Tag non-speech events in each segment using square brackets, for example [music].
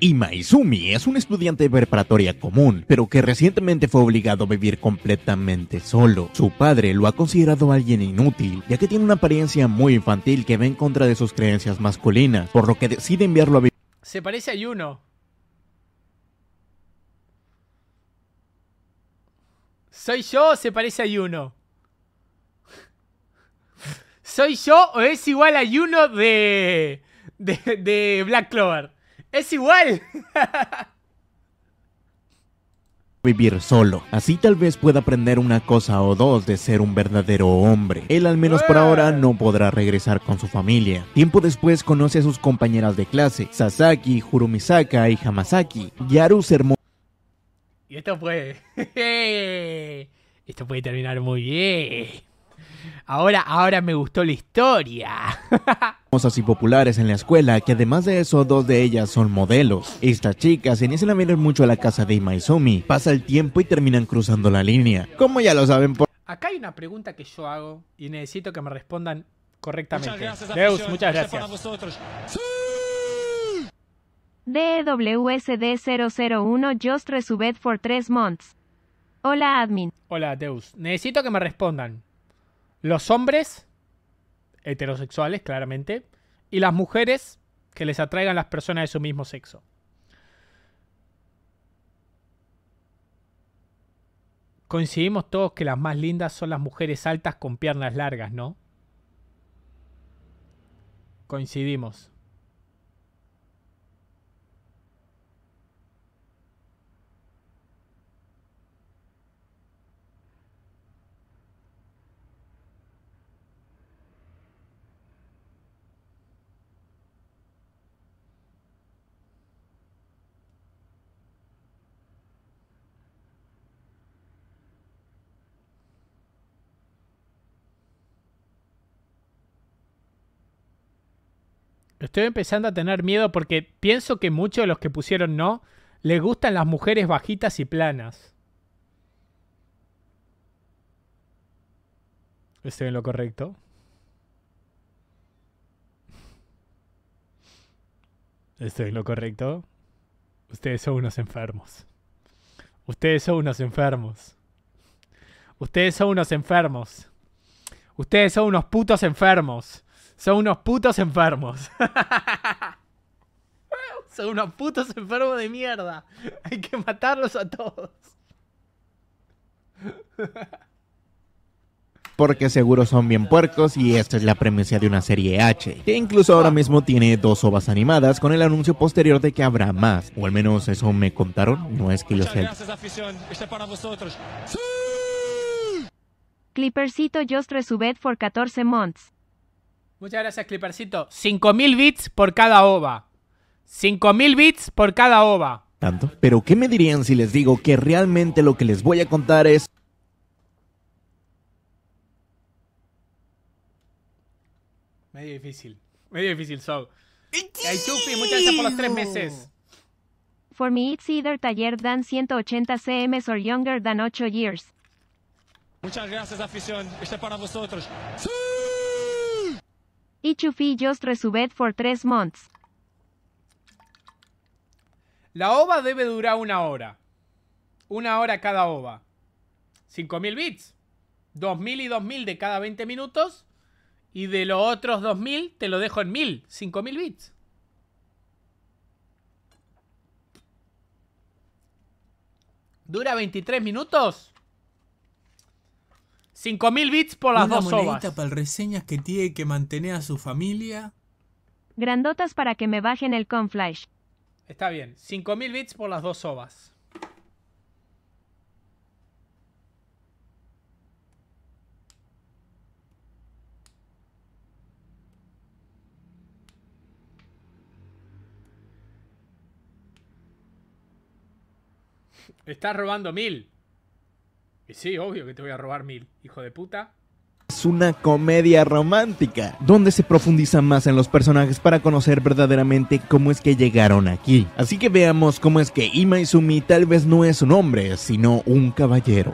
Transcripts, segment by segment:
Y Imaizumi es un estudiante de preparatoria común, pero que recientemente fue obligado a vivir completamente solo. Su padre lo ha considerado alguien inútil, ya que tiene una apariencia muy infantil que va en contra de sus creencias masculinas, por lo que decide enviarlo a vivir. Se parece a Yuno. ¿Soy yo o se parece a Yuno? ¿Soy yo o es igual a Yuno de, de Black Clover? Es igual. [laughs] vivir solo. Así tal vez pueda aprender una cosa o dos de ser un verdadero hombre. Él al menos por ahora eh. no podrá regresar con su familia. Tiempo después conoce a sus compañeras de clase, Sasaki, Hurumisaka y Hamasaki. Yaru se Y esto puede... [laughs] esto puede terminar muy bien. Ahora, ahora me gustó la historia. [laughs] Famosas y populares en la escuela, que además de eso, dos de ellas son modelos. Estas chicas inician a venir mucho a la casa de Imaizumi, pasa el tiempo y terminan cruzando la línea. Como ya lo saben por... Acá hay una pregunta que yo hago y necesito que me respondan correctamente. Muchas gracias, Deus, muchas gracias. DWSD001 Just Resubed for 3 months. Hola admin. Hola Deus, necesito que me respondan. Los hombres, heterosexuales, claramente, y las mujeres que les atraigan las personas de su mismo sexo. Coincidimos todos que las más lindas son las mujeres altas con piernas largas, ¿no? Coincidimos. Estoy empezando a tener miedo porque pienso que muchos de los que pusieron no les gustan las mujeres bajitas y planas. Estoy en lo correcto. Estoy en lo correcto. Ustedes son unos enfermos. Ustedes son unos enfermos. Ustedes son unos enfermos. Ustedes son unos putos enfermos. Son unos putos enfermos. [laughs] Son unos putos enfermos de mierda. Hay que matarlos a todos. porque seguro son bien puercos y esta es la premisa de una serie H, que incluso ahora mismo tiene dos ovas animadas con el anuncio posterior de que habrá más, o al menos eso me contaron, no es que yo sea... Gracias afición, este para vosotros. just resubed for 14 months. Muchas gracias, Clippercito. 5.000 bits por cada ova. 5.000 bits por cada ova. Tanto. Pero ¿qué me dirían si les digo que realmente lo que les voy a contar es... Medio difícil. Medio difícil, so. chupi! muchas gracias por los tres meses. For me it's either taller than 180 cm or younger than 8 years. Muchas gracias, afición. Esto es para vosotros. ¡Sí! for months. La ova debe durar una hora. Una hora cada ova. 5.000 bits. 2.000 y 2.000 de cada 20 minutos. Y de los otros 2.000 te lo dejo en 1.000. 5.000 bits. Dura 23 minutos. 5000 bits por las Una dos para para reseñas que tiene que mantener a su familia. Grandotas para que me bajen el conflash. Está bien. 5000 bits por las dos sobas. Está robando mil. Y sí, obvio que te voy a robar mil, hijo de puta. Es una comedia romántica, donde se profundiza más en los personajes para conocer verdaderamente cómo es que llegaron aquí. Así que veamos cómo es que Ima tal vez no es un hombre, sino un caballero.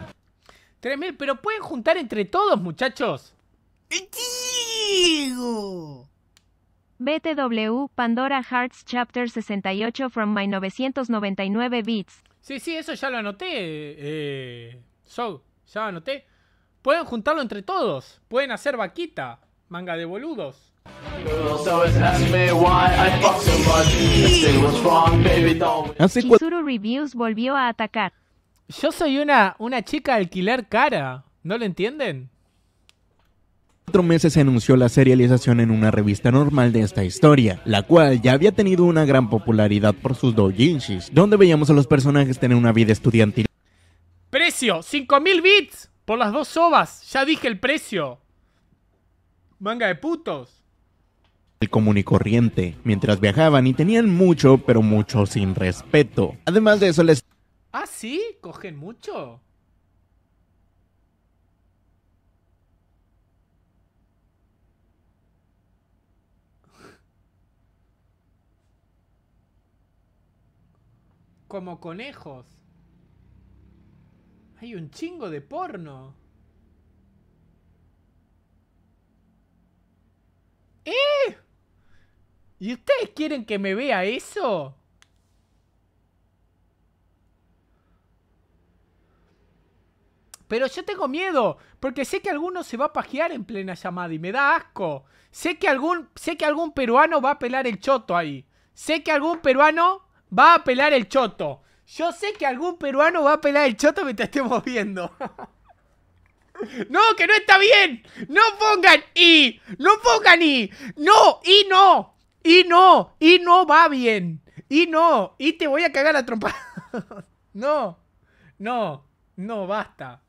Tremel, pero pueden juntar entre todos, muchachos. ¡Digo! BTW Pandora Hearts Chapter 68 from my 999 bits. Sí, sí, eso ya lo anoté. Eh, So, ya anoté. Pueden juntarlo entre todos. Pueden hacer vaquita. Manga de boludos. Kizuru Reviews volvió a atacar. Yo soy una, una chica alquiler cara. ¿No lo entienden? cuatro meses se anunció la serialización en una revista normal de esta historia, la cual ya había tenido una gran popularidad por sus doujinshis, donde veíamos a los personajes tener una vida estudiantil Precio, 5000 bits por las dos sobas. Ya dije el precio. Manga de putos. El común y corriente, mientras viajaban y tenían mucho, pero mucho sin respeto. Además de eso les... Ah, sí, cogen mucho. Como conejos. Hay un chingo de porno. ¿Eh? ¿Y ustedes quieren que me vea eso? Pero yo tengo miedo, porque sé que alguno se va a pajear en plena llamada y me da asco. Sé que algún, sé que algún peruano va a pelar el choto ahí. Sé que algún peruano va a pelar el choto. Yo sé que algún peruano va a pelar el choto mientras estemos viendo. [laughs] ¡No, que no está bien! ¡No pongan y! ¡No pongan y! no! y no! ¡Y no ¡Y no va bien! ¡Y no! ¡Y te voy a cagar la trompa! [laughs] ¡No! ¡No! ¡No! ¡Basta!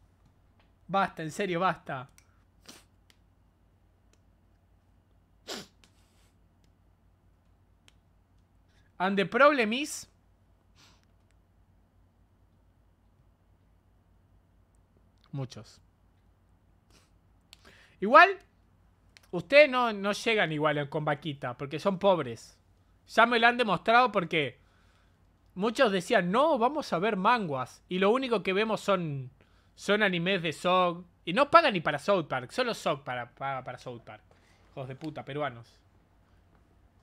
¡Basta! ¡En serio, basta! And the problem is... Muchos. Igual, ustedes no, llegan igual con vaquita, porque son pobres. Ya me lo han demostrado porque muchos decían, no, vamos a ver manguas. Y lo único que vemos son, son animes de SOG. Y no pagan ni para South Park, solo SOG para, para, South Park. Hijos de puta, peruanos.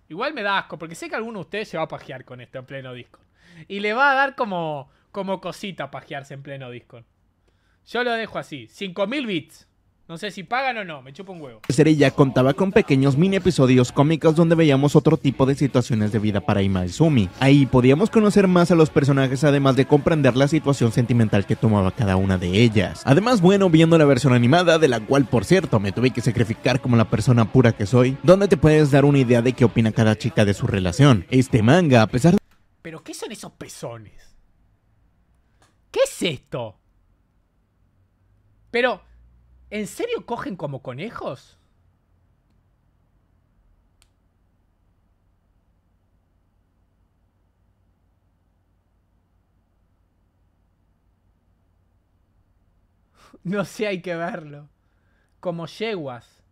Igual me da asco, porque sé que alguno de ustedes se va a pajear con esto en pleno disco Y le va a dar como, como cosita pajearse en pleno disco yo lo dejo así, 5000 bits. No sé si pagan o no, me chupa un huevo. serie ya contaba con pequeños mini episodios cómicos donde veíamos otro tipo de situaciones de vida para Imaizumi Ahí podíamos conocer más a los personajes además de comprender la situación sentimental que tomaba cada una de ellas. Además, bueno, viendo la versión animada, de la cual por cierto me tuve que sacrificar como la persona pura que soy, donde te puedes dar una idea de qué opina cada chica de su relación. Este manga, a pesar de... ¿Pero qué son esos pezones? ¿Qué es esto? Pero, ¿en serio cogen como conejos? No sé, hay que verlo. Como yeguas.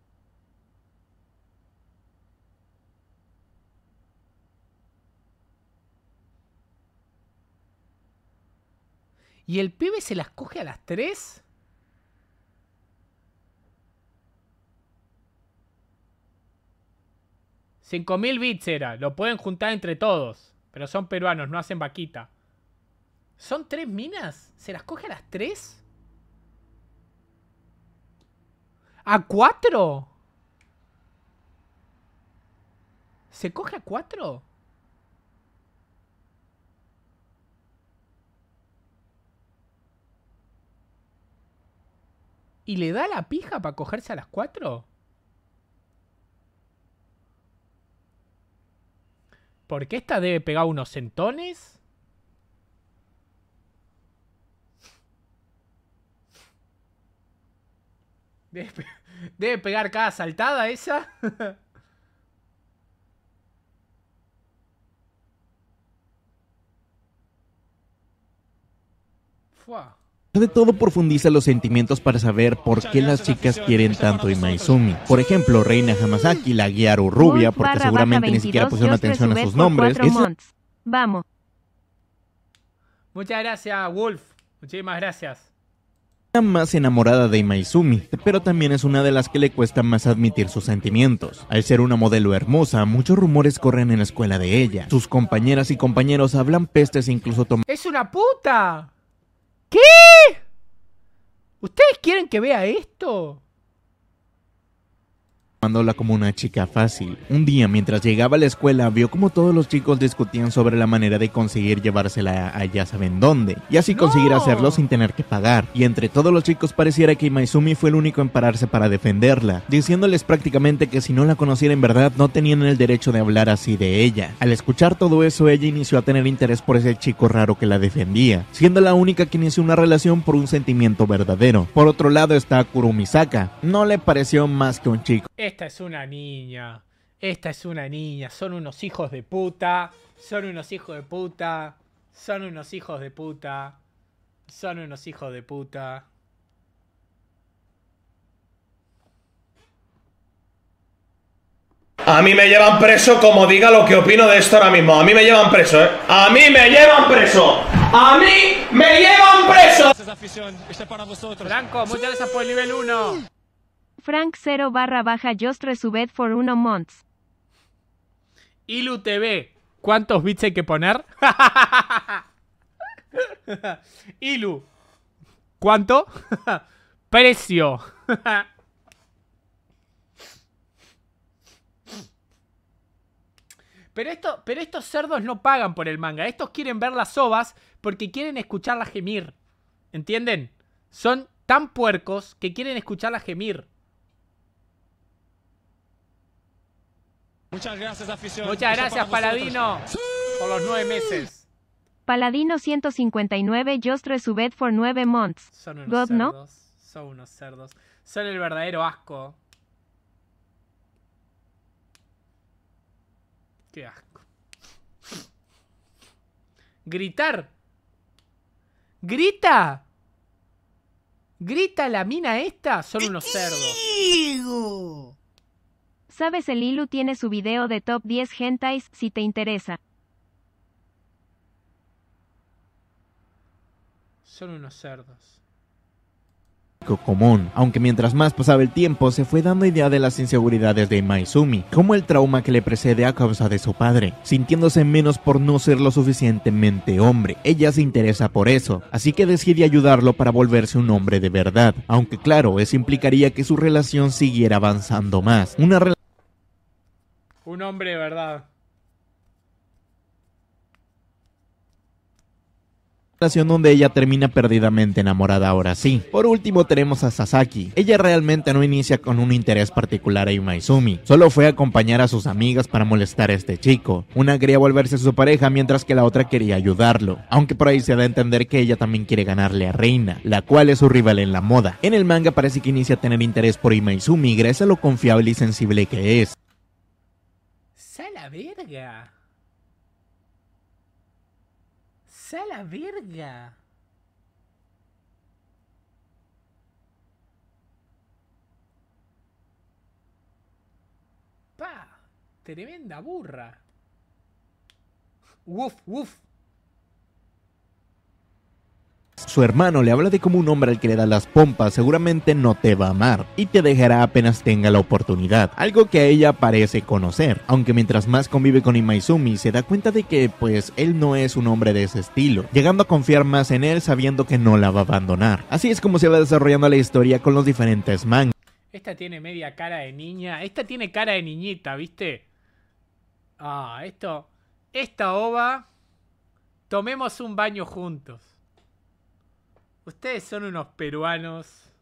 ¿Y el pibe se las coge a las tres? 5.000 bits era. Lo pueden juntar entre todos. Pero son peruanos, no hacen vaquita. ¿Son tres minas? ¿Se las coge a las tres? ¿A cuatro? ¿Se coge a cuatro? ¿Y le da la pija para cogerse a las cuatro? Porque esta debe pegar unos centones. Debe, pegar cada saltada esa. [laughs] fua de todo profundiza los sentimientos para saber por qué las chicas quieren tanto a Imaizumi. Por ejemplo, Reina Hamasaki, la guiaru rubia, porque seguramente ni siquiera pusieron atención a sus nombres. Vamos. Muchas gracias, Wolf. Muchísimas gracias. La más enamorada de Imaizumi, pero también es una de las que le cuesta más admitir sus sentimientos. Al ser una modelo hermosa, muchos rumores corren en la escuela de ella. Sus compañeras y compañeros hablan pestes e incluso toman... ¡Es una puta! ¿Qué? ¿Ustedes quieren que vea esto? Tomándola como una chica fácil. Un día, mientras llegaba a la escuela, vio como todos los chicos discutían sobre la manera de conseguir llevársela a, ya saben dónde, y así conseguir hacerlo sin tener que pagar. Y entre todos los chicos pareciera que Maizumi fue el único en pararse para defenderla, diciéndoles prácticamente que si no la conociera en verdad no tenían el derecho de hablar así de ella. Al escuchar todo eso, ella inició a tener interés por ese chico raro que la defendía, siendo la única que inició una relación por un sentimiento verdadero. Por otro lado está Kurumisaka, no le pareció más que un chico esta es una niña, esta es una niña, son unos hijos de puta, son unos hijos de puta, son unos hijos de puta, son unos hijos de puta. A mí me llevan preso como diga lo que opino de esto ahora mismo. A mí me llevan preso, ¿eh? A mí me llevan preso. A mí me llevan preso. afición, para vosotros. Blanco, muchas gracias por el nivel 1. Frank 0 barra baja just resubed for 1 month Ilu TV, ¿cuántos bits hay que poner? [laughs] Ilu, ¿cuánto? [laughs] Precio. [laughs] Pero, pero estos cerdos no pagan por el manga. Estos quieren ver las ovas porque quieren escucharla gemir. ¿Entienden? Son tan puercos que quieren escucharla gemir. Muchas gracias, aficionado. Muchas gracias, Paladino, por los nueve meses. Paladino 159, Just Resubed for nueve months. Son unos cerdos. Son unos cerdos. Son el verdadero asco. Qué asco. Gritar. Grita. Grita la mina esta. Son unos cerdos. Sabes el Ilu tiene su video de top 10 hentais si te interesa. Son unos cerdos común, aunque mientras más pasaba el tiempo se fue dando idea de las inseguridades de Maizumi, como el trauma que le precede a causa de su padre, sintiéndose menos por no ser lo suficientemente hombre. Ella se interesa por eso, así que decide ayudarlo para volverse un hombre de verdad, aunque claro, eso implicaría que su relación siguiera avanzando más. Una relación un hombre verdad. donde ella termina perdidamente enamorada ahora sí. Por último tenemos a Sasaki. Ella realmente no inicia con un interés particular a Imaizumi. solo fue a acompañar a sus amigas para molestar a este chico. Una quería volverse su pareja mientras que la otra quería ayudarlo, aunque por ahí se da a entender que ella también quiere ganarle a Reina, la cual es su rival en la moda. En el manga parece que inicia a tener interés por Imaizumi gracias a lo confiable y sensible que es. Sala la verga! Sala la verga! ¡Pa! Tremenda burra. Woof, woof. Su hermano le habla de como un hombre al que le da las pompas seguramente no te va a amar y te dejará apenas tenga la oportunidad, algo que a ella parece conocer, aunque mientras más convive con Imaizumi se da cuenta de que pues él no es un hombre de ese estilo, llegando a confiar más en él sabiendo que no la va a abandonar. Así es como se va desarrollando la historia con los diferentes mangas. Esta tiene media cara de niña, esta tiene cara de niñita, ¿viste? Ah, esto, esta ova, tomemos un baño juntos. Ustedes son unos peruanos.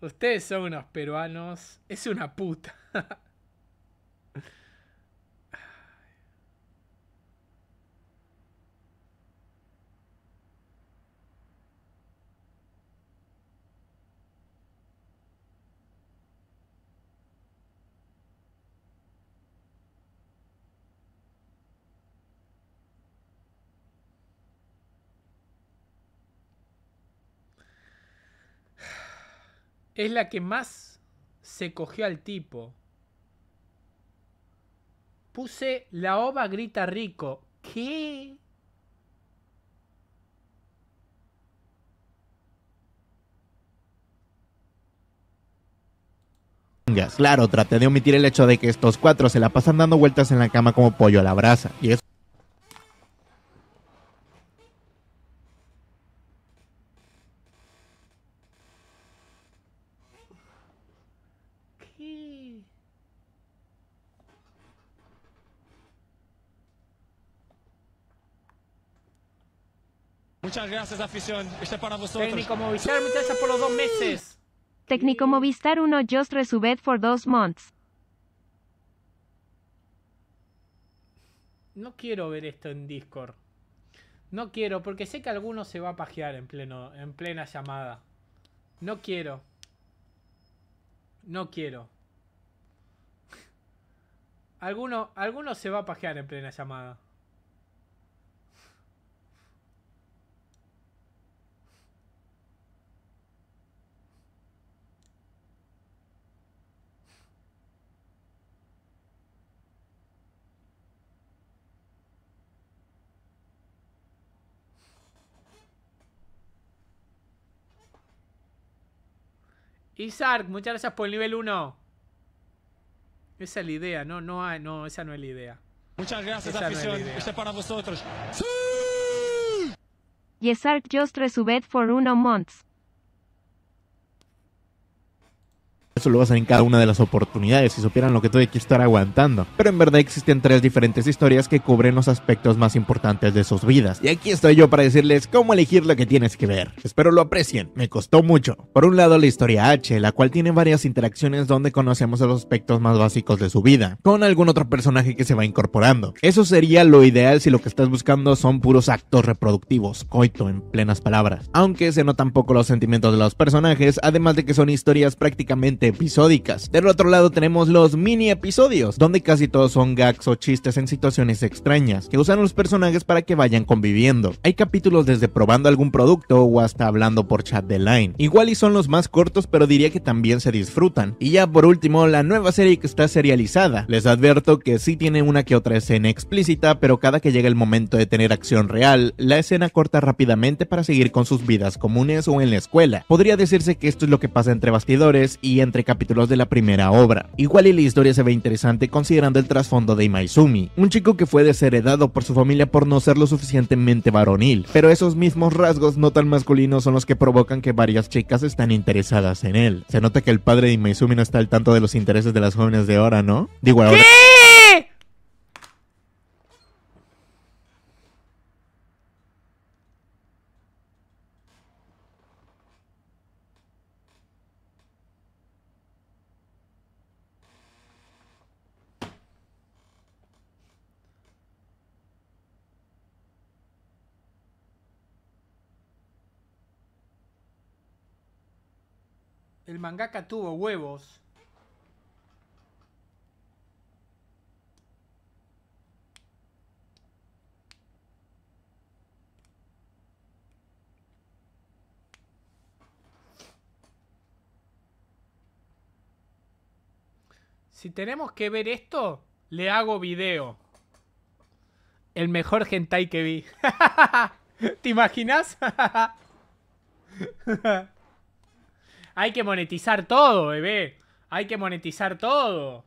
Ustedes son unos peruanos. Es una puta. [laughs] es la que más se cogió al tipo. Puse la ova grita rico. ¿Qué? Claro, traté de omitir el hecho de que estos cuatro se la pasan dando vueltas en la cama como pollo a la brasa, y es Muchas gracias, afición. Este para vosotros. Técnico Movistar, gracias por los dos meses. Técnico Movistar uno just resubed for dos months. No quiero ver esto en Discord. No quiero, porque sé que alguno se va a pajear en, pleno, en plena llamada. No quiero. No quiero. Alguno, alguno se va a pajear en plena llamada. Y Sark, muchas gracias por el nivel 1. Esa es la idea, no, no, no, esa no es la idea. Muchas gracias, afición. No es este para vosotros. ¡Sí! Sark just resubed for 1 months. vas a ver en cada una de las oportunidades, si supieran lo que tuve que estar aguantando. Pero en verdad existen tres diferentes historias que cubren los aspectos más importantes de sus vidas. Y aquí estoy yo para decirles cómo elegir lo que tienes que ver. Espero lo aprecien, me costó mucho. Por un lado la historia H, la cual tiene varias interacciones donde conocemos los aspectos más básicos de su vida, con algún otro personaje que se va incorporando. Eso sería lo ideal si lo que estás buscando son puros actos reproductivos, coito en plenas palabras. Aunque se notan poco los sentimientos de los personajes, además de que son historias prácticamente episódicas. Del otro lado tenemos los mini episodios, donde casi todos son gags o chistes en situaciones extrañas que usan los personajes para que vayan conviviendo. Hay capítulos desde probando algún producto o hasta hablando por chat de line. Igual y son los más cortos, pero diría que también se disfrutan. Y ya por último, la nueva serie que está serializada. Les advierto que sí tiene una que otra escena explícita, pero cada que llega el momento de tener acción real, la escena corta rápidamente para seguir con sus vidas comunes o en la escuela. Podría decirse que esto es lo que pasa entre bastidores y entre entre capítulos de la primera obra. Igual y la historia se ve interesante considerando el trasfondo de Imaizumi, un chico que fue desheredado por su familia por no ser lo suficientemente varonil, pero esos mismos rasgos no tan masculinos son los que provocan que varias chicas están interesadas en él. Se nota que el padre de Imaizumi no está al tanto de los intereses de las jóvenes de ahora, ¿no? Digo ahora... El mangaka tuvo huevos. Si tenemos que ver esto, le hago video. El mejor hentai que vi. [laughs] ¿Te imaginas? [laughs] Hay que monetizar todo, bebé. Hay que monetizar todo.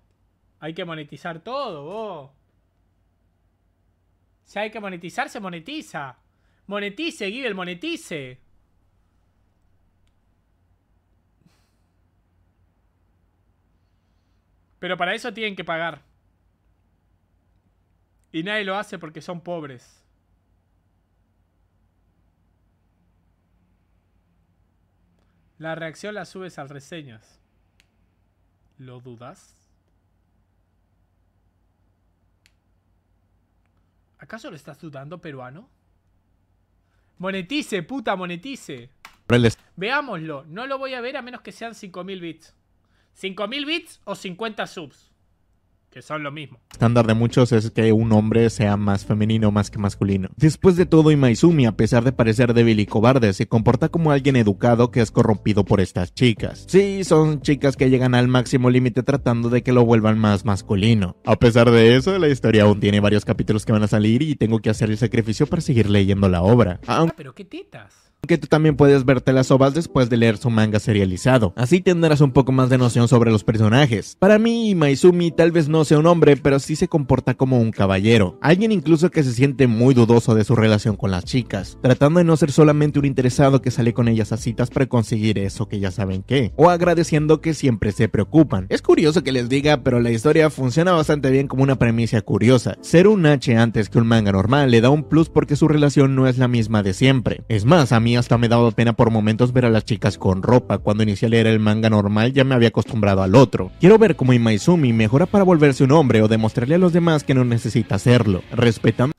Hay que monetizar todo, vos. Si hay que monetizar, se monetiza. Monetice, Gibel, monetice. Pero para eso tienen que pagar. Y nadie lo hace porque son pobres. La reacción la subes al reseñas. ¿Lo dudas? ¿Acaso lo estás dudando, peruano? Monetice, puta, monetice. Veámoslo. No lo voy a ver a menos que sean 5.000 bits. ¿5.000 bits o 50 subs? que son lo mismo. Estándar de muchos es que un hombre sea más femenino más que masculino. Después de todo, Imaizumi, a pesar de parecer débil y cobarde, se comporta como alguien educado que es corrompido por estas chicas. Sí, son chicas que llegan al máximo límite tratando de que lo vuelvan más masculino. A pesar de eso, la historia aún tiene varios capítulos que van a salir y tengo que hacer el sacrificio para seguir leyendo la obra. Ah, pero qué titas aunque tú también puedes verte las ovas después de leer su manga serializado. Así tendrás un poco más de noción sobre los personajes. Para mí, Maizumi tal vez no sea un hombre, pero sí se comporta como un caballero. Alguien incluso que se siente muy dudoso de su relación con las chicas, tratando de no ser solamente un interesado que sale con ellas a citas para conseguir eso que ya saben qué, o agradeciendo que siempre se preocupan. Es curioso que les diga, pero la historia funciona bastante bien como una premisa curiosa. Ser un H antes que un manga normal le da un plus porque su relación no es la misma de siempre. Es más, a hasta me dado pena por momentos ver a las chicas con ropa. Cuando inicié era el manga normal ya me había acostumbrado al otro. Quiero ver cómo Imaizumi mejora para volverse un hombre o demostrarle a los demás que no necesita serlo respetan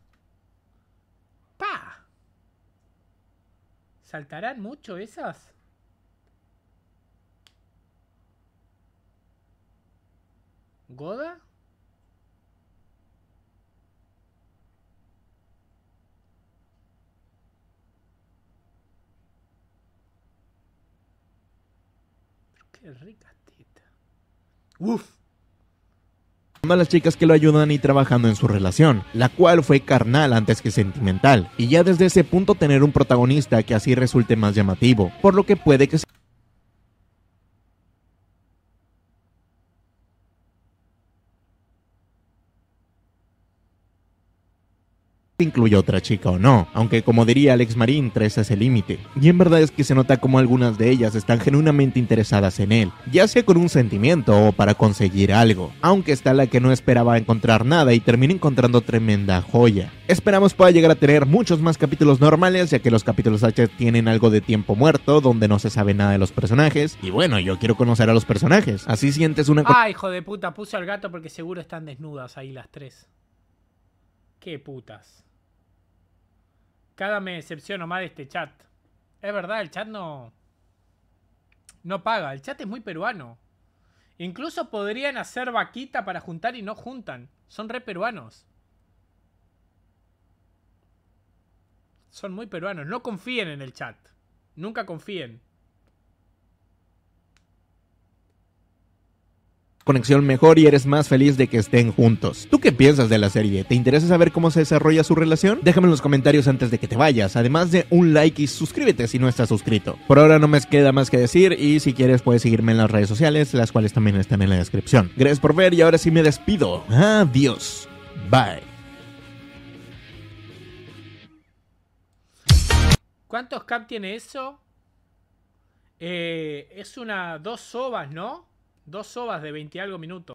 ¿Saltarán mucho esas? ¿Goda? Rica tita. chicas que lo ayudan y trabajando en su relación, la cual fue carnal antes que sentimental, y ya desde ese punto tener un protagonista que así resulte más llamativo, por lo que puede que se incluye otra chica o no, aunque como diría Alex Marín, tres es el límite. Y en verdad es que se nota como algunas de ellas están genuinamente interesadas en él, ya sea con un sentimiento o para conseguir algo, aunque está la que no esperaba encontrar nada y termina encontrando tremenda joya. Esperamos pueda llegar a tener muchos más capítulos normales, ya que los capítulos H tienen algo de tiempo muerto, donde no se sabe nada de los personajes, y bueno, yo quiero conocer a los personajes, así sientes una... Ah, hijo de puta, puse al gato porque seguro están desnudas ahí las tres. Qué putas. Cada me decepciono más de este chat. Es verdad, el chat no... No paga. El chat es muy peruano. Incluso podrían hacer vaquita para juntar y no juntan. Son re peruanos. Son muy peruanos. No confíen en el chat. Nunca confíen. conexión mejor y eres más feliz de que estén juntos. ¿Tú qué piensas de la serie? ¿Te interesa saber cómo se desarrolla su relación? Déjame en los comentarios antes de que te vayas, además de un like y suscríbete si no estás suscrito. Por ahora no me queda más que decir y si quieres puedes seguirme en las redes sociales, las cuales también están en la descripción. Gracias por ver y ahora sí me despido. Adiós. Bye. ¿Cuántos cap tiene eso? Eh, es una dos sobas, ¿no? Dos sobas de 20 algo minutos.